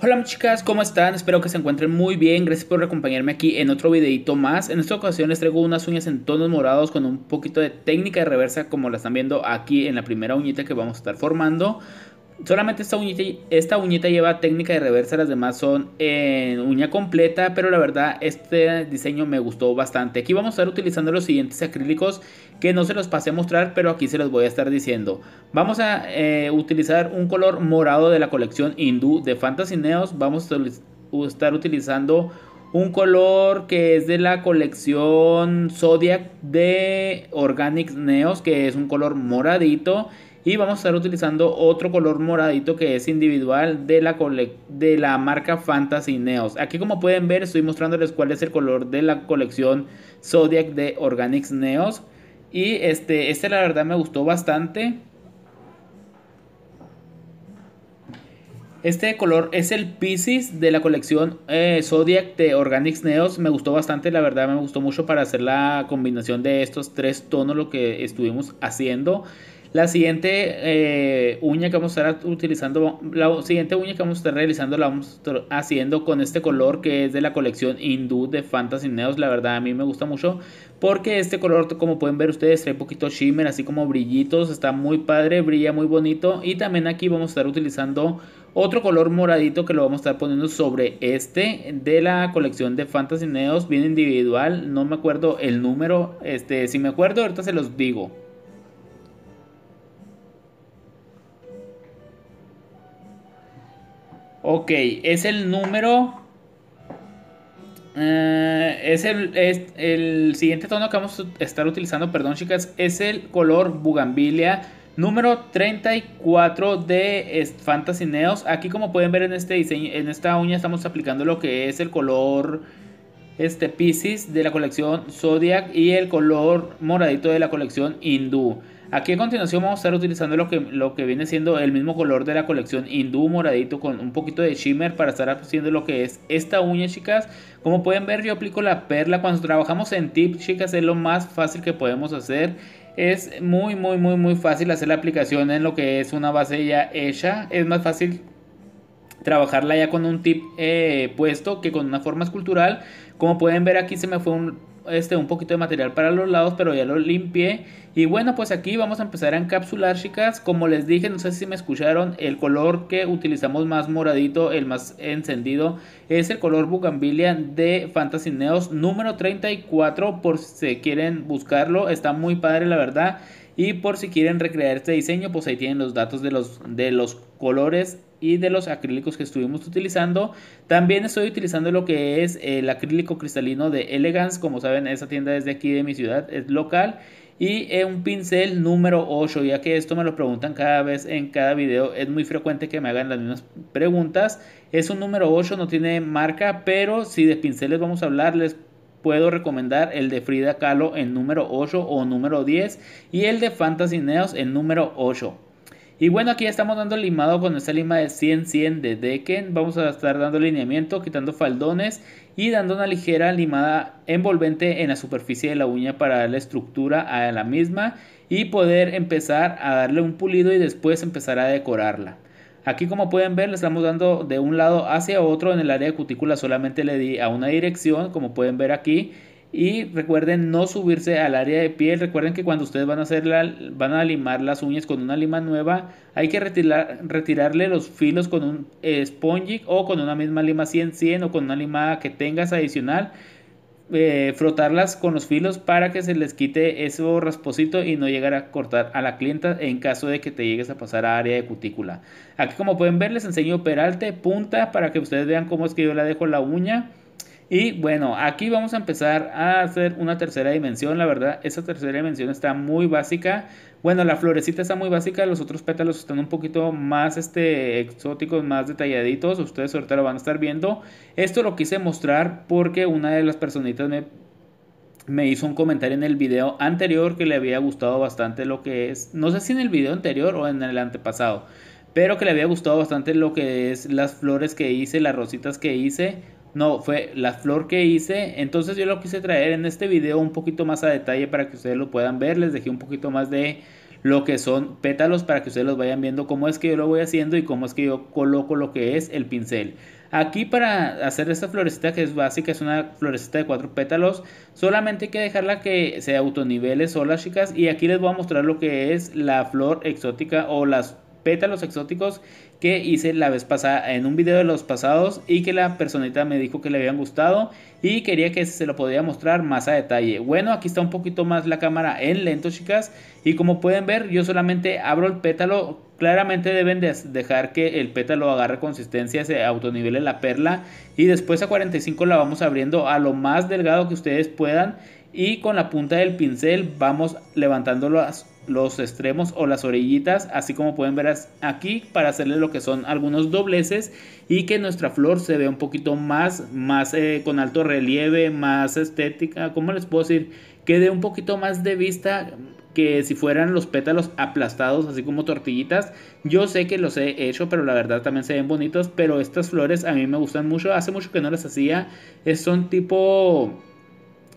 Hola chicas, ¿cómo están? Espero que se encuentren muy bien. Gracias por acompañarme aquí en otro videito más. En esta ocasión les traigo unas uñas en tonos morados con un poquito de técnica de reversa como la están viendo aquí en la primera uñita que vamos a estar formando. Solamente esta uñita, lleva técnica de reversa, las demás son en eh, uña completa, pero la verdad este diseño me gustó bastante. Aquí vamos a estar utilizando los siguientes acrílicos que no se los pasé a mostrar, pero aquí se los voy a estar diciendo. Vamos a eh, utilizar un color morado de la colección hindú de Fantasy Neos. Vamos a estar utilizando un color que es de la colección Zodiac de Organic Neos, que es un color moradito y vamos a estar utilizando otro color moradito que es individual de la, de la marca Fantasy Neos. Aquí como pueden ver estoy mostrándoles cuál es el color de la colección Zodiac de Organics Neos. Y este, este la verdad me gustó bastante. Este color es el Pisces de la colección eh, Zodiac de Organics Neos. Me gustó bastante, la verdad me gustó mucho para hacer la combinación de estos tres tonos lo que estuvimos haciendo. La siguiente eh, uña que vamos a estar utilizando, la siguiente uña que vamos a estar realizando la vamos a estar haciendo con este color que es de la colección hindú de Fantasy Neos. La verdad a mí me gusta mucho porque este color como pueden ver ustedes trae poquito shimmer así como brillitos. Está muy padre, brilla muy bonito y también aquí vamos a estar utilizando otro color moradito que lo vamos a estar poniendo sobre este de la colección de Fantasy Neos. Bien individual, no me acuerdo el número, este si me acuerdo ahorita se los digo. Ok, es el número... Eh, es, el, siguiente tono que vamos a estar utilizando, perdón chicas, es el color bugambilia número 34 de Fantasy Neos. Aquí como pueden ver en este diseño, en esta uña estamos aplicando lo que es el color este Pisces de la colección Zodiac y el color moradito de la colección Hindú. Aquí a continuación vamos a estar utilizando lo que, lo que viene siendo el mismo color de la colección hindú moradito con un poquito de shimmer para estar haciendo lo que es esta uña chicas. Como pueden ver yo aplico la perla cuando trabajamos en tip chicas es lo más fácil que podemos hacer. Es muy muy muy muy fácil hacer la aplicación en lo que es una base ya hecha. Es más fácil trabajarla ya con un tip eh, puesto que con una forma escultural. Como pueden ver aquí se me fue un este, un poquito de material para los lados, pero ya lo limpié. Y bueno, pues aquí vamos a empezar a encapsular, chicas. Como les dije, no sé si me escucharon, el color que utilizamos más moradito, el más encendido, es el color Bugambilia de Fantasy Neos número 34, por si quieren buscarlo. Está muy padre, la verdad. Y por si quieren recrear este diseño, pues ahí tienen los datos de los, de los colores y de los acrílicos que estuvimos utilizando. También estoy utilizando lo que es el acrílico cristalino de Elegance. Como saben, esa tienda es de aquí de mi ciudad, es local. Y un pincel número 8, ya que esto me lo preguntan cada vez en cada video. Es muy frecuente que me hagan las mismas preguntas. Es un número 8, no tiene marca, pero si de pinceles vamos a hablar, les puedo recomendar el de Frida Kahlo en número 8 o número 10 y el de Fantasy Neos en número 8. Y bueno, aquí ya estamos dando limado con esta lima de 100-100 de Decken. Vamos a estar dando lineamiento, quitando faldones y dando una ligera limada envolvente en la superficie de la uña para darle estructura a la misma y poder empezar a darle un pulido y después empezar a decorarla. Aquí como pueden ver le estamos dando de un lado hacia otro en el área de cutícula solamente le di a una dirección como pueden ver aquí y recuerden no subirse al área de piel. Recuerden que cuando ustedes van a, hacer la, van a limar las uñas con una lima nueva, hay que retirarle los filos con un o con una misma lima 100-100 o con una lima que tengas adicional. Eh, frotarlas con los filos para que se les quite ese rasposito y no llegar a cortar a la clienta en caso de que te llegues a pasar a área de cutícula. Aquí como pueden ver les enseño peralte, punta para que ustedes vean cómo es que yo la dejo la uña. Y bueno, aquí vamos a empezar a hacer una tercera dimensión, la verdad, esa tercera dimensión está muy básica. Bueno, la florecita está muy básica, los otros pétalos están un poquito más este, exóticos, más detalladitos, ustedes ahorita lo van a estar viendo. Esto lo quise mostrar porque una de las personitas me, me hizo un comentario en el video anterior que le había gustado bastante lo que es, no sé si en el video anterior o en el antepasado, pero que le había gustado bastante lo que es las flores que hice, las rositas que hice no, fue la flor que hice. Entonces yo lo quise traer en este video un poquito más a detalle para que ustedes lo puedan ver. Les dejé un poquito más de lo que son pétalos para que ustedes los vayan viendo cómo es que yo lo voy haciendo y cómo es que yo coloco lo que es el pincel. Aquí para hacer esta florecita que es básica, es una florecita de cuatro pétalos, solamente hay que dejarla que se autonivele sola chicas y aquí les voy a mostrar lo que es la flor exótica o las pétalos exóticos que hice la vez pasada en un video de los pasados y que la personita me dijo que le habían gustado y quería que se lo podía mostrar más a detalle. Bueno, aquí está un poquito más la cámara en lento, chicas, y como pueden ver, yo solamente abro el pétalo Claramente deben dejar que el pétalo agarre consistencia, se autonivele la perla y después a 45 la vamos abriendo a lo más delgado que ustedes puedan y con la punta del pincel vamos levantando los, extremos o las orillitas así como pueden ver aquí para hacerle lo que son algunos dobleces y que nuestra flor se vea un poquito más más eh, con alto relieve más estética como les puedo decir que un poquito más de vista que si fueran los pétalos aplastados, así como tortillitas. Yo sé que los he hecho, pero la verdad también se ven bonitos. Pero estas flores a mí me gustan mucho. Hace mucho que no las hacía. son tipo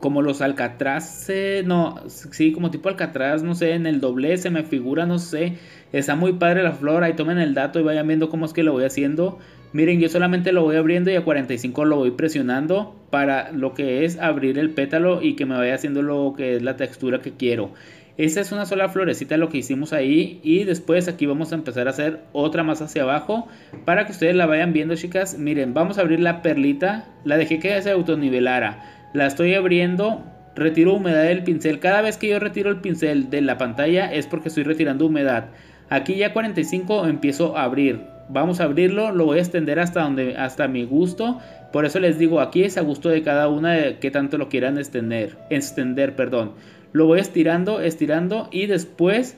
como los Alcatraz, no, sí, como tipo Alcatraz, no sé, en el doble se me figura, no sé, está muy padre la flor, ahí tomen el dato y vayan viendo cómo es que lo voy haciendo. Miren, yo solamente lo voy abriendo y a 45 lo voy presionando para lo que es abrir el pétalo y que me vaya haciendo lo que es la textura que quiero. Esa es una sola florecita lo que hicimos ahí y después aquí vamos a empezar a hacer otra más hacia abajo para que ustedes la vayan viendo chicas. Miren, vamos a abrir la perlita, la dejé que se autonivelara la estoy abriendo, retiro humedad del pincel. Cada vez que yo retiro el pincel de la pantalla es porque estoy retirando humedad. Aquí ya 45 empiezo a abrir. Vamos a abrirlo, lo voy a extender hasta donde hasta mi gusto. Por eso les digo, aquí es a gusto de cada una de que tanto lo quieran extender, extender, perdón. Lo voy estirando, estirando y después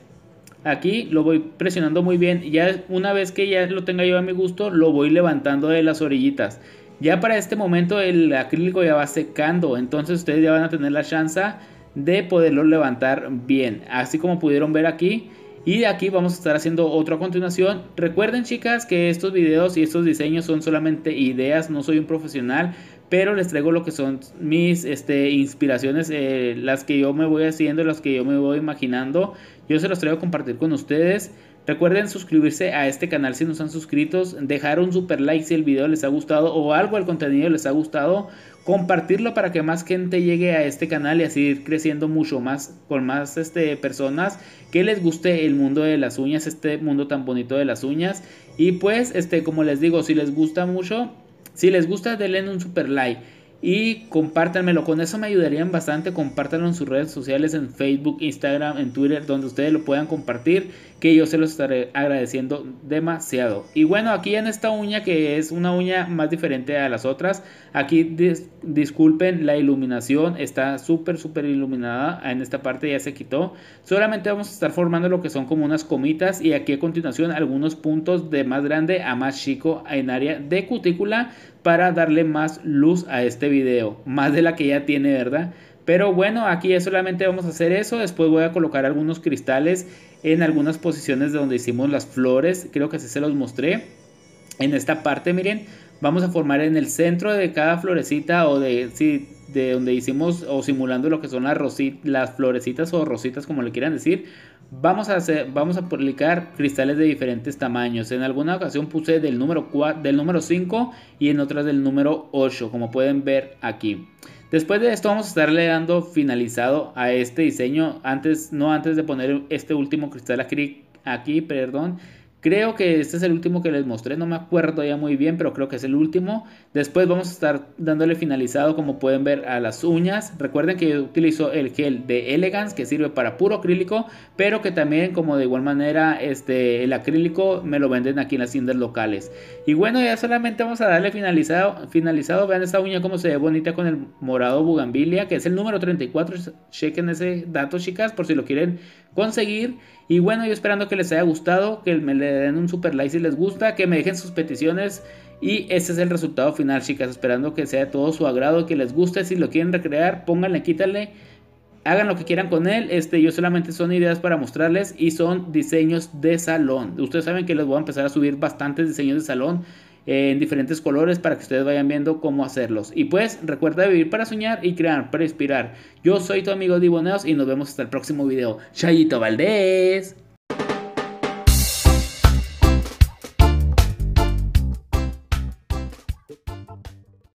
aquí lo voy presionando muy bien. Ya una vez que ya lo tenga yo a mi gusto, lo voy levantando de las orillitas. Ya para este momento el acrílico ya va secando, entonces ustedes ya van a tener la chance de poderlo levantar bien, así como pudieron ver aquí. Y de aquí vamos a estar haciendo otro a continuación. Recuerden chicas que estos videos y estos diseños son solamente ideas, no soy un profesional, pero les traigo lo que son mis este, inspiraciones, eh, las que yo me voy haciendo, las que yo me voy imaginando. Yo se los traigo a compartir con ustedes. Recuerden suscribirse a este canal si no están suscritos, dejar un super like si el video les ha gustado o algo al contenido les ha gustado, compartirlo para que más gente llegue a este canal y así ir creciendo mucho más con más este, personas que les guste el mundo de las uñas, este mundo tan bonito de las uñas. Y pues, este, como les digo, si les gusta mucho, si les gusta denle un super like. Y compártanmelo, con eso me ayudarían bastante. Compártanlo en sus redes sociales, en Facebook, Instagram, en Twitter, donde ustedes lo puedan compartir, que yo se los estaré agradeciendo demasiado. Y bueno, aquí en esta uña, que es una uña más diferente a las otras, aquí disculpen la iluminación, está súper, súper iluminada. En esta parte ya se quitó. Solamente vamos a estar formando lo que son como unas comitas y aquí a continuación algunos puntos de más grande a más chico en área de cutícula para darle más luz a este video, más de la que ya tiene, ¿verdad? Pero bueno, aquí ya solamente vamos a hacer eso. Después voy a colocar algunos cristales en algunas posiciones de donde hicimos las flores. Creo que así se los mostré. En esta parte, miren, vamos a formar en el centro de cada florecita o de, de donde hicimos o simulando lo que son las, las florecitas o rositas como le quieran decir, vamos a, hacer, vamos a aplicar cristales de diferentes tamaños. En alguna ocasión puse del número, 4, del número 5 y en otras del número 8, como pueden ver aquí. Después de esto vamos a estarle dando finalizado a este diseño, antes, no antes de poner este último cristal aquí, aquí perdón, Creo que este es el último que les mostré, no me acuerdo ya muy bien, pero creo que es el último. Después vamos a estar dándole finalizado, como pueden ver, a las uñas. Recuerden que yo utilizo el gel de Elegance, que sirve para puro acrílico, pero que también, como de igual manera, este, el acrílico me lo venden aquí en las tiendas locales. Y bueno, ya solamente vamos a darle finalizado. finalizado. Vean esta uña como se ve bonita con el morado bugambilia, que es el número 34. Chequen ese dato, chicas, por si lo quieren conseguir. Y bueno, yo esperando que les haya gustado, que me le den un super like si les gusta, que me dejen sus peticiones. Y ese es el resultado final, chicas. Esperando que sea de todo su agrado, que les guste. Si lo quieren recrear, pónganle, quítale. Hagan lo que quieran con él. Este, yo solamente son ideas para mostrarles y son diseños de salón. Ustedes saben que les voy a empezar a subir bastantes diseños de salón en diferentes colores para que ustedes vayan viendo cómo hacerlos. Y pues recuerda vivir para soñar y crear para inspirar. Yo soy tu amigo Diboneos y nos vemos hasta el próximo video. Chayito Valdés.